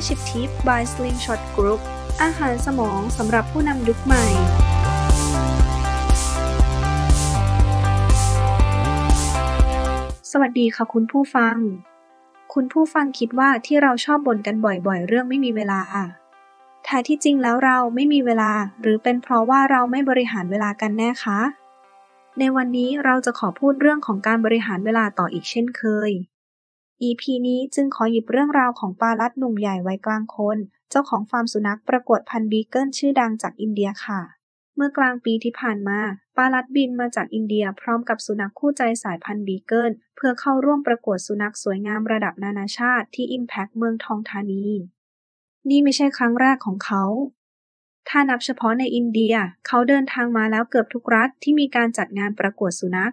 s c h o ิ a r s h i p Tip by Slingshot Group อาหารสมองสำหรับผู้นำยุคใหม่ สวัสดีค่ะคุณผู้ฟัง คุณผู้ฟังคิดว่าที่เราชอบบ่นกันบ่อย ๆ เรื่องไม่มีเวลาอะแท้ที่จริงแล้วเราไม่มีเวลา หรือเป็นเพราะว่าเราไม่บริหารเวลากันแน่คะ ในวันนี้เราจะขอพูดเรื่องของการบริหารเวลาต่ออีกเช่นเคย EP นี้จึงขอหยิบเรื่องราวของปาลัดหนุ่มใหญ่ไว้กลางคน เจ้าของฟาร์มสุนัขประกวดพันธุ์บีเกิลชื่อดังจากอินเดียค่ะ เมื่อกลางปีที่ผ่านมา ปาลัดบินมาจากอินเดียพร้อมกับสุนัขคู่ใจสายพันธุ์บีเกิลเพื่อเข้าร่วมประกวดสุนัขสวยงามระดับนานาชาติที่ิมแพ็คเมืองทองธานี นี่ไม่ใช่ครั้งแรกของเขา ถ้านับเฉพาะในอินเดีย เขาเดินทางมาแล้วเกือบทุกรัฐที่มีการจัดงานประกวด สุนัข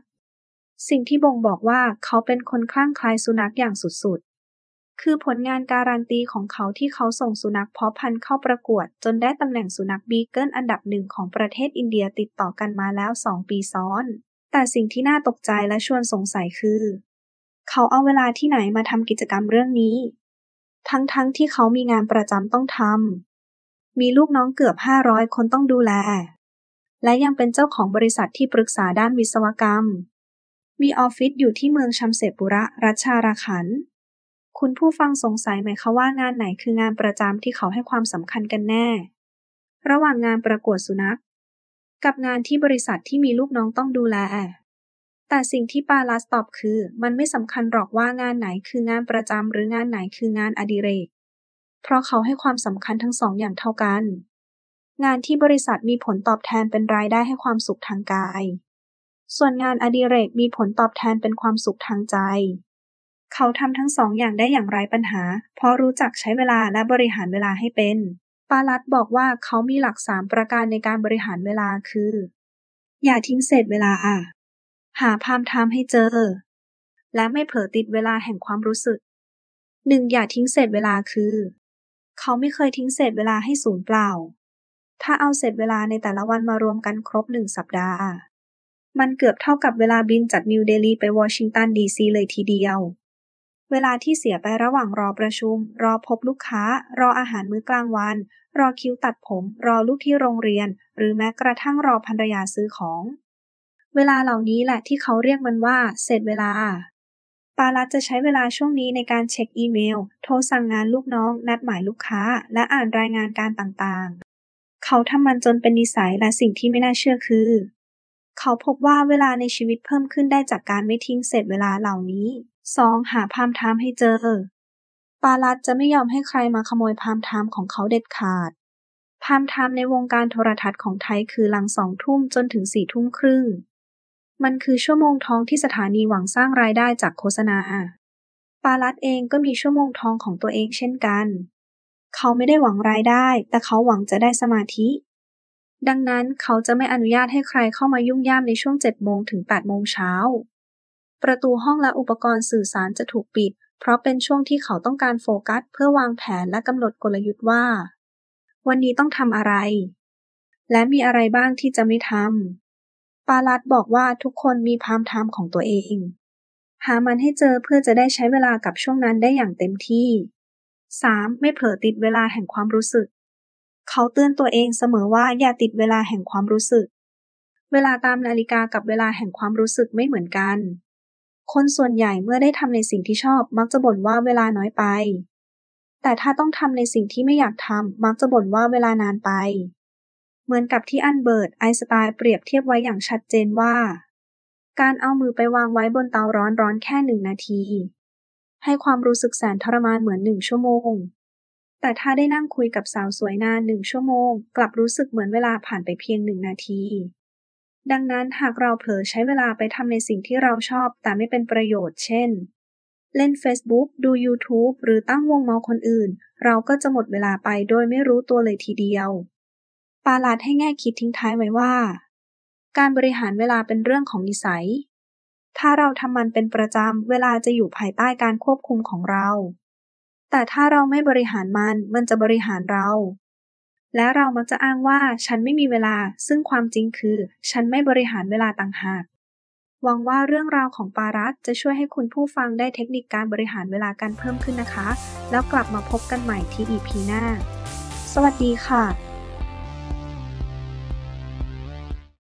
สิ่งที่บ่งบอกว่าเขาเป็นคนคลั่งคล้ายสุนัขอย่างสุดๆ คือผลงานการันตีของเขาที่เขาส่งสุนัขเพาะพันธุ์เข้าประกวดจนได้ตำแหน่งสุนัขบีเกิลอันดับหนึ่งของประเทศอินเดียติดต่อกันมาแล้วสองปีซ้อน แต่สิ่งที่น่าตกใจและชวนสงสัยคือ เขาเอาเวลาที่ไหนมาทำกิจกรรมเรื่องนี้ ทั้งๆทที่เขามีงานประจำต้องทำ มีลูกน้องเกือบ500คนต้องดูแล และยังเป็นเจ้าของบริษัทที่ปรึกษาด้านวิศวกรรมมีออฟฟิศอยู่ที่เมืองชัมเสปุระ รัชชาราขัน คุณผู้ฟังสงสัยไหมคะว่า งานไหนคืองานประจำที่เขาให้ความสำคัญกันแน่ ระหว่างงานประกวดสุนัข กับงานที่บริษัทที่มีลูกน้องต้องดูแล แต่สิ่งที่ปาลัสตอบคือ มันไม่สำคัญหรอกว่างานไหนคืองานประจำหรืองานไหนคืองานอดิเรก เพราะเขาให้ความสำคัญทั้งสองอย่างเท่ากัน งานที่บริษัทมีผลตอบแทนเป็นรายได้ให้ความสุขทางกายส่วนงานอดิเรกมีผลตอบแทนเป็นความสุขทางใจ เขาทำทั้งสองอย่างได้อย่างไร้ปัญหา เพราะรู้จักใช้เวลาและบริหารเวลาให้เป็น ปาลัดบอกว่าเขามีหลักสามประการในการบริหารเวลาคือ อย่าทิ้งเศษเวลาอ่ะ หาพามไทม์ให้เจอ และไม่เผลอติดเวลาแห่งความรู้สึก หนึ่งอย่าทิ้งเศษเวลาคือ เขาไม่เคยทิ้งเศษเวลาให้สูญเปล่า ถ้าเอาเศษเวลาในแต่ละวันมารวมกันครบหนึ่งสัปดาห์มันเกือบเท่ากับเวลาบินจากนิวเดลีไปวอชิงตันดีซีเลยทีเดียว เวลาที่เสียไประหว่างรอประชุม รอพบลูกค้า รออาหารมื้อกลางวัน รอคิวตัดผม รอลูกที่โรงเรียน หรือแม้กระทั่งรอภรรยาซื้อของ เวลาเหล่านี้แหละที่เขาเรียกมันว่า เสร็จเวลา ปาลัดจะใช้เวลาช่วงนี้ในการเช็คอีเมล โทรสั่งงานลูกน้อง นัดหมายลูกค้า และอ่านรายงานการต่างๆ เขาทำมันจนเป็นนิสัยและสิ่งที่ไม่น่าเชื่อคือเขาพบว่าเวลาในชีวิตเพิ่มขึ้นได้จากการไม่ทิ้งเศษเวลาเหล่านี้อง หาพามทามให้เจอ ปาลัดจะไม่ยอมให้ใครมาขโมยพามทามของเขาเด็ดขาด พามทามในวงการโทรทัศน์ของไทยคือหลังสองทุ่มจนถึงสี่ทุ่มครึ่ง มันคือชั่วโมงทองที่สถานีหวังสร้างรายได้จากโฆษณาปาลัดเองก็มีชั่วโมงทองของตัวเองเช่นกัน เขาไม่ได้หวังรายได้ แต่เขาหวังจะได้สมาธิดังนั้นเขาจะไม่อนุญาตให้ใครเข้ามายุ่งย่ามในช่วง7โมงถึง8 โมงเช้า ประตูห้องและอุปกรณ์สื่อสารจะถูกปิด เพราะเป็นช่วงที่เขาต้องการโฟกัสเพื่อวางแผนและกำหนดกลยุทธ์ว่า วันนี้ต้องทำอะไร และมีอะไรบ้างที่จะไม่ทำ ปาลัดบอกว่าทุกคนมีพามไทม์ของตัวเอง หามันให้เจอเพื่อจะได้ใช้เวลากับช่วงนั้นได้อย่างเต็มที่ 3. ไม่เผลอติดเวลาแห่งความรู้สึกเขาเตือนตัวเองเสมอว่าอย่าติดเวลาแห่งความรู้สึก เวลาตามนาฬิกากับเวลาแห่งความรู้สึกไม่เหมือนกัน คนส่วนใหญ่เมื่อได้ทำในสิ่งที่ชอบ มักจะบ่นว่าเวลาน้อยไป แต่ถ้าต้องทำในสิ่งที่ไม่อยากทำมักจะบ่นว่าเวลานานไป เหมือนกับที่อันเบิร์ตไอสไตล์เปรียบเทียบไว้อย่างชัดเจนว่าการเอามือไปวางไว้บนเตาร้อนร้อนแค่หนึ่งนาที ให้ความรู้สึกแสนทรมานเหมือนหนึ่งชั่วโมงแต่ถ้าได้นั่งคุยกับสาวสวยนานหนึ่งชั่วโมง กลับรู้สึกเหมือนเวลาผ่านไปเพียงหนึ่งนาที ดังนั้นหากเราเผลอใช้เวลาไปทำในสิ่งที่เราชอบ แต่ไม่เป็นประโยชน์เช่น เล่น Facebook ดู YouTube หรือตั้งวงเมาคนอื่น เราก็จะหมดเวลาไปโดยไม่รู้ตัวเลยทีเดียว ปาลาดให้แง่คิดทิ้งท้ายไว้ว่า การบริหารเวลาเป็นเรื่องของนิสัย ถ้าเราทำมันเป็นประจำเวลาจะอยู่ภายใต้การควบคุมของเราแต่ถ้าเราไม่บริหารมัน มันจะบริหารเรา และเรามักจะอ้างว่าฉันไม่มีเวลา ซึ่งความจริงคือ ฉันไม่บริหารเวลาต่างหาก หวังว่าเรื่องราวของปารัตจะช่วยให้คุณผู้ฟังได้เทคนิคการบริหารเวลากันเพิ่มขึ้นนะคะ แล้วกลับมาพบกันใหม่ที่ EP หน้า สวัสดีค่ะ